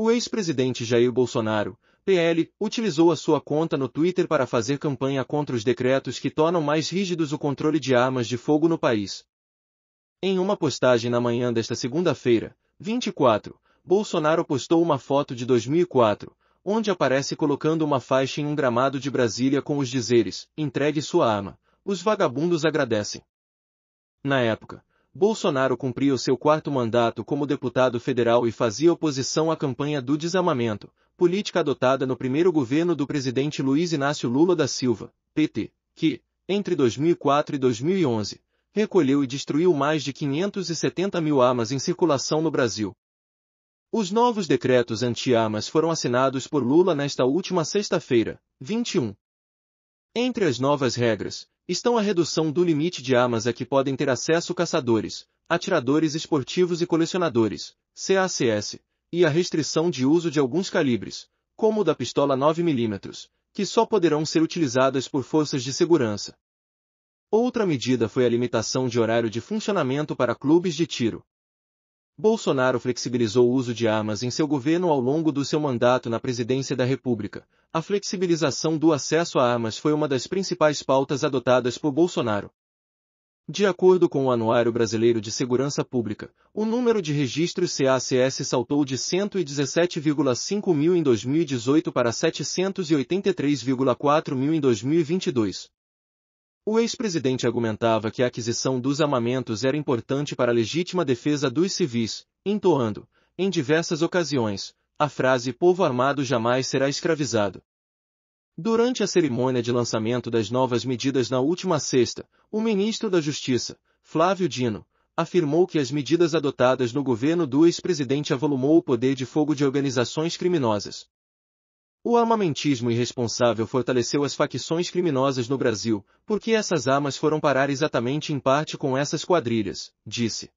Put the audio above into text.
O ex-presidente Jair Bolsonaro, PL, utilizou a sua conta no Twitter para fazer campanha contra os decretos que tornam mais rígidos o controle de armas de fogo no país. Em uma postagem na manhã desta segunda-feira, 24, Bolsonaro postou uma foto de 2004, onde aparece colocando uma faixa em um gramado de Brasília com os dizeres: entregue sua arma, os vagabundos agradecem. Na época, Bolsonaro cumpria o seu quarto mandato como deputado federal e fazia oposição à campanha do desamamento, política adotada no primeiro governo do presidente Luiz Inácio Lula da Silva, PT, que, entre 2004 e 2011, recolheu e destruiu mais de 570 mil armas em circulação no Brasil. Os novos decretos anti-armas foram assinados por Lula nesta última sexta-feira, 21. Entre as novas regras, estão a redução do limite de armas a que podem ter acesso caçadores, atiradores esportivos e colecionadores, CACS, e a restrição de uso de alguns calibres, como o da pistola 9mm, que só poderão ser utilizadas por forças de segurança. Outra medida foi a limitação de horário de funcionamento para clubes de tiro, Bolsonaro flexibilizou o uso de armas em seu governo ao longo do seu mandato na presidência da República. A flexibilização do acesso a armas foi uma das principais pautas adotadas por Bolsonaro. De acordo com o Anuário Brasileiro de Segurança Pública, o número de registros CACS saltou de 117,5 mil em 2018 para 783,4 mil em 2022. O ex-presidente argumentava que a aquisição dos armamentos era importante para a legítima defesa dos civis, entoando, em diversas ocasiões, a frase povo armado jamais será escravizado. Durante a cerimônia de lançamento das novas medidas na última sexta, o ministro da Justiça, Flávio Dino, afirmou que as medidas adotadas no governo do ex-presidente avolumou o poder de fogo de organizações criminosas. O armamentismo irresponsável fortaleceu as facções criminosas no Brasil, porque essas armas foram parar exatamente em parte com essas quadrilhas, disse.